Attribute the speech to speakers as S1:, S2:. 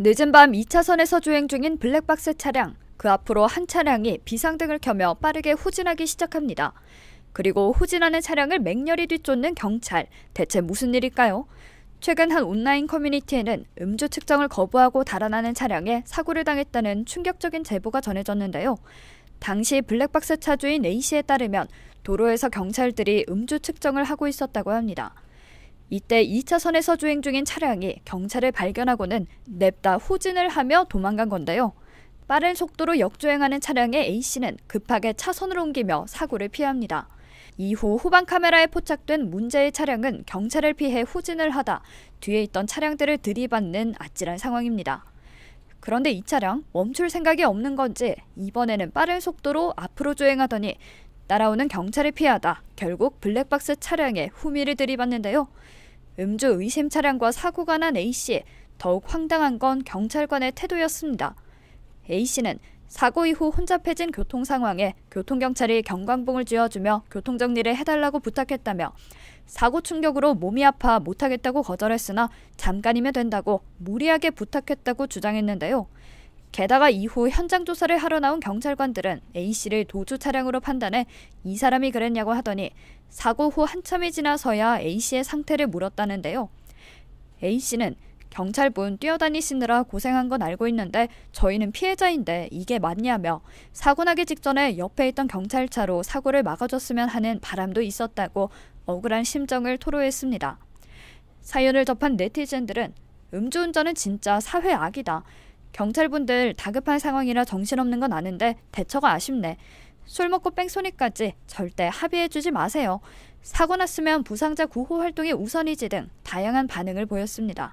S1: 늦은 밤 2차선에서 주행 중인 블랙박스 차량, 그 앞으로 한 차량이 비상등을 켜며 빠르게 후진하기 시작합니다. 그리고 후진하는 차량을 맹렬히 뒤쫓는 경찰. 대체 무슨 일일까요? 최근 한 온라인 커뮤니티에는 음주 측정을 거부하고 달아나는 차량에 사고를 당했다는 충격적인 제보가 전해졌는데요. 당시 블랙박스 차주인 A씨에 따르면 도로에서 경찰들이 음주 측정을 하고 있었다고 합니다. 이때 2차 선에서 주행 중인 차량이 경찰을 발견하고는 냅다 후진을 하며 도망간 건데요. 빠른 속도로 역주행하는 차량의 A씨는 급하게 차선을 옮기며 사고를 피합니다. 이후 후방 카메라에 포착된 문제의 차량은 경찰을 피해 후진을 하다 뒤에 있던 차량들을 들이받는 아찔한 상황입니다. 그런데 이 차량 멈출 생각이 없는 건지 이번에는 빠른 속도로 앞으로 주행하더니 따라오는 경찰을 피하다 결국 블랙박스 차량에 후미를 들이받는데요. 음주 의심 차량과 사고가 난 A씨, 더욱 황당한 건 경찰관의 태도였습니다. A씨는 사고 이후 혼잡해진 교통 상황에 교통경찰이 경광봉을 쥐어주며 교통정리를 해달라고 부탁했다며 사고 충격으로 몸이 아파 못하겠다고 거절했으나 잠깐이면 된다고 무리하게 부탁했다고 주장했는데요. 게다가 이후 현장 조사를 하러 나온 경찰관들은 A씨를 도주 차량으로 판단해 이 사람이 그랬냐고 하더니 사고 후 한참이 지나서야 A씨의 상태를 물었다는데요. A씨는 경찰분 뛰어다니시느라 고생한 건 알고 있는데 저희는 피해자인데 이게 맞냐며 사고 나기 직전에 옆에 있던 경찰차로 사고를 막아줬으면 하는 바람도 있었다고 억울한 심정을 토로했습니다. 사연을 접한 네티즌들은 음주운전은 진짜 사회 악이다. 경찰분들 다급한 상황이라 정신없는 건 아는데 대처가 아쉽네. 술 먹고 뺑소니까지 절대 합의해주지 마세요. 사고 났으면 부상자 구호 활동이 우선이지 등 다양한 반응을 보였습니다.